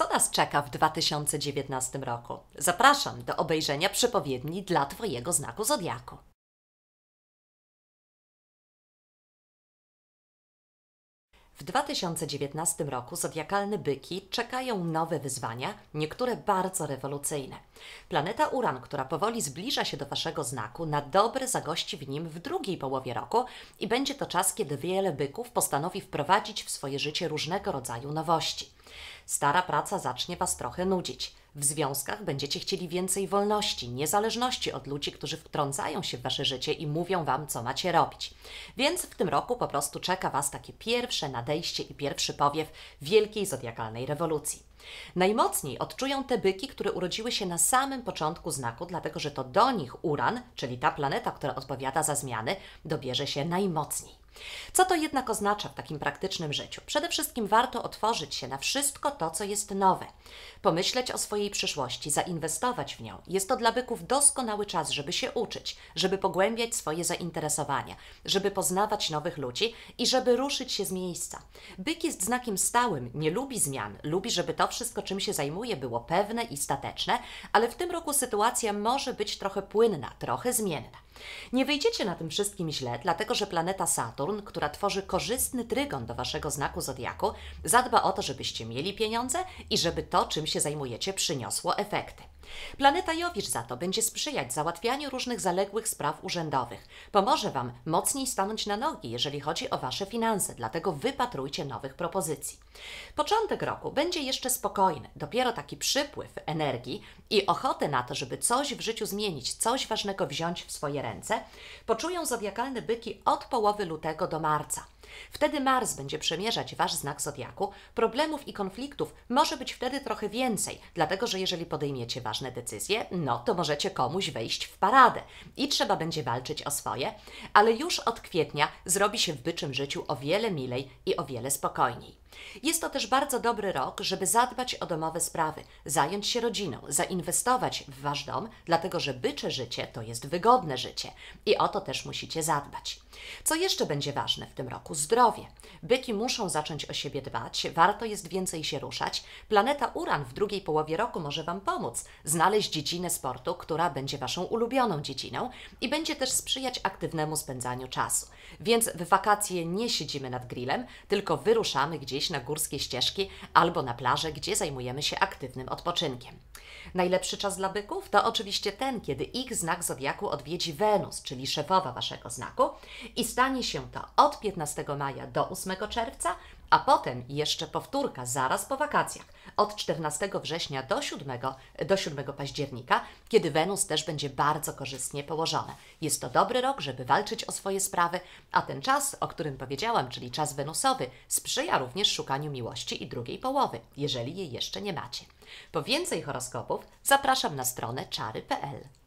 Co nas czeka w 2019 roku? Zapraszam do obejrzenia przepowiedni dla Twojego znaku Zodiaku. W 2019 roku zodiakalne byki czekają nowe wyzwania, niektóre bardzo rewolucyjne. Planeta Uran, która powoli zbliża się do Waszego znaku, na dobre zagości w nim w drugiej połowie roku i będzie to czas, kiedy wiele byków postanowi wprowadzić w swoje życie różnego rodzaju nowości. Stara praca zacznie Was trochę nudzić. W związkach będziecie chcieli więcej wolności, niezależności od ludzi, którzy wtrącają się w wasze życie i mówią wam, co macie robić. Więc w tym roku po prostu czeka was takie pierwsze nadejście i pierwszy powiew wielkiej zodiakalnej rewolucji. Najmocniej odczują te byki, które urodziły się na samym początku znaku, dlatego że to do nich Uran, czyli ta planeta, która odpowiada za zmiany, dobierze się najmocniej. Co to jednak oznacza w takim praktycznym życiu? Przede wszystkim warto otworzyć się na wszystko to, co jest nowe, pomyśleć o swojej przyszłości, zainwestować w nią. Jest to dla byków doskonały czas, żeby się uczyć, żeby pogłębiać swoje zainteresowania, żeby poznawać nowych ludzi i żeby ruszyć się z miejsca. Byk jest znakiem stałym, nie lubi zmian, lubi, żeby to wszystko, czym się zajmuje, było pewne i stateczne, ale w tym roku sytuacja może być trochę płynna, trochę zmienna. Nie wyjdziecie na tym wszystkim źle, dlatego że planeta Saturn, która tworzy korzystny trygon do waszego znaku zodiaku, zadba o to, żebyście mieli pieniądze i żeby to, czym się zajmujecie, przyniosło efekty. Planeta Jowisz za to będzie sprzyjać załatwianiu różnych zaległych spraw urzędowych. Pomoże Wam mocniej stanąć na nogi, jeżeli chodzi o Wasze finanse, dlatego wypatrujcie nowych propozycji. Początek roku będzie jeszcze spokojny, dopiero taki przypływ energii i ochotę na to, żeby coś w życiu zmienić, coś ważnego wziąć w swoje ręce, poczują zodiakalne byki od połowy lutego do marca. Wtedy Mars będzie przemierzać wasz znak zodiaku. Problemów i konfliktów może być wtedy trochę więcej, dlatego że jeżeli podejmiecie ważne decyzje, no to możecie komuś wejść w paradę i trzeba będzie walczyć o swoje, ale już od kwietnia zrobi się w byczym życiu o wiele milej i o wiele spokojniej. Jest to też bardzo dobry rok, żeby zadbać o domowe sprawy, zająć się rodziną, zainwestować w wasz dom, dlatego że bycze życie to jest wygodne życie i o to też musicie zadbać. Co jeszcze będzie ważne w tym roku? Zdrowie. Byki muszą zacząć o siebie dbać, warto jest więcej się ruszać. Planeta Uran w drugiej połowie roku może wam pomóc znaleźć dziedzinę sportu, która będzie waszą ulubioną dziedziną i będzie też sprzyjać aktywnemu spędzaniu czasu. Więc w wakacje nie siedzimy nad grillem, tylko wyruszamy gdzieś gdzieś na górskie ścieżki albo na plażę, gdzie zajmujemy się aktywnym odpoczynkiem. Najlepszy czas dla byków to oczywiście ten, kiedy ich znak zodiaku odwiedzi Wenus, czyli szefowa waszego znaku, i stanie się to od 15 maja do 8 czerwca a potem jeszcze powtórka zaraz po wakacjach, od 14 września do 7, do 7 października, kiedy Wenus też będzie bardzo korzystnie położona. Jest to dobry rok, żeby walczyć o swoje sprawy, a ten czas, o którym powiedziałam, czyli czas wenusowy, sprzyja również szukaniu miłości i drugiej połowy, jeżeli jej jeszcze nie macie. Po więcej horoskopów zapraszam na stronę czary.pl.